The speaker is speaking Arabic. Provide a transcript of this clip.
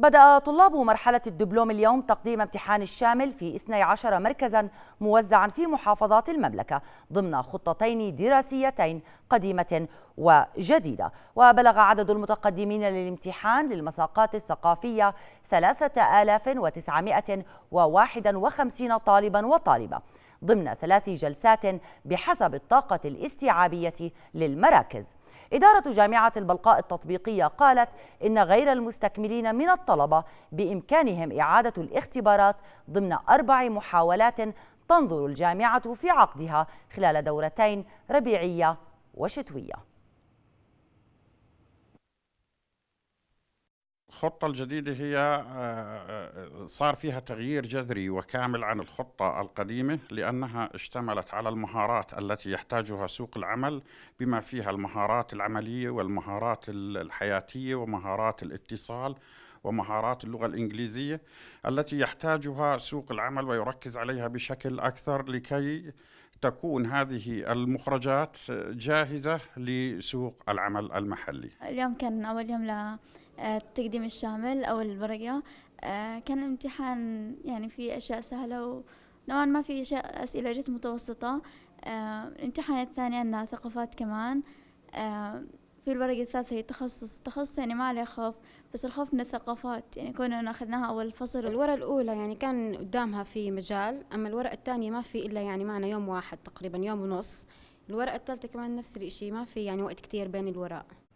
بدأ طلاب مرحلة الدبلوم اليوم تقديم امتحان الشامل في 12 مركزا موزعا في محافظات المملكة ضمن خطتين دراسيتين قديمة وجديدة وبلغ عدد المتقدمين للامتحان للمساقات الثقافية 3951 طالبا وطالبة ضمن ثلاث جلسات بحسب الطاقة الاستيعابية للمراكز إدارة جامعة البلقاء التطبيقية قالت إن غير المستكملين من الطلبة بإمكانهم إعادة الاختبارات ضمن أربع محاولات تنظر الجامعة في عقدها خلال دورتين ربيعية وشتوية الخطة الجديدة هي آه، آه، صار فيها تغيير جذري وكامل عن الخطة القديمة لأنها اشتملت على المهارات التي يحتاجها سوق العمل بما فيها المهارات العملية والمهارات الحياتية ومهارات الاتصال ومهارات اللغة الإنجليزية التي يحتاجها سوق العمل ويركز عليها بشكل أكثر لكي تكون هذه المخرجات جاهزة لسوق العمل المحلي اليوم كان أول يوم التقديم الشامل أو الورقة آه، كان الامتحان يعني في أشياء سهلة ونوعا ما في أشياء أسئلة جت متوسطة آه، الامتحان الثاني عندنا ثقافات كمان آه، في الورقة الثالثة هي تخصص التخصص يعني ما عليه خوف بس الخوف من الثقافات يعني كنا أخذناها أول فصل الورقة الأولى يعني كان قدامها في مجال أما الورقة الثانية ما في إلا يعني معنا يوم واحد تقريبا يوم ونص الورقة الثالثة كمان نفس الإشي ما في يعني وقت كتير بين الورق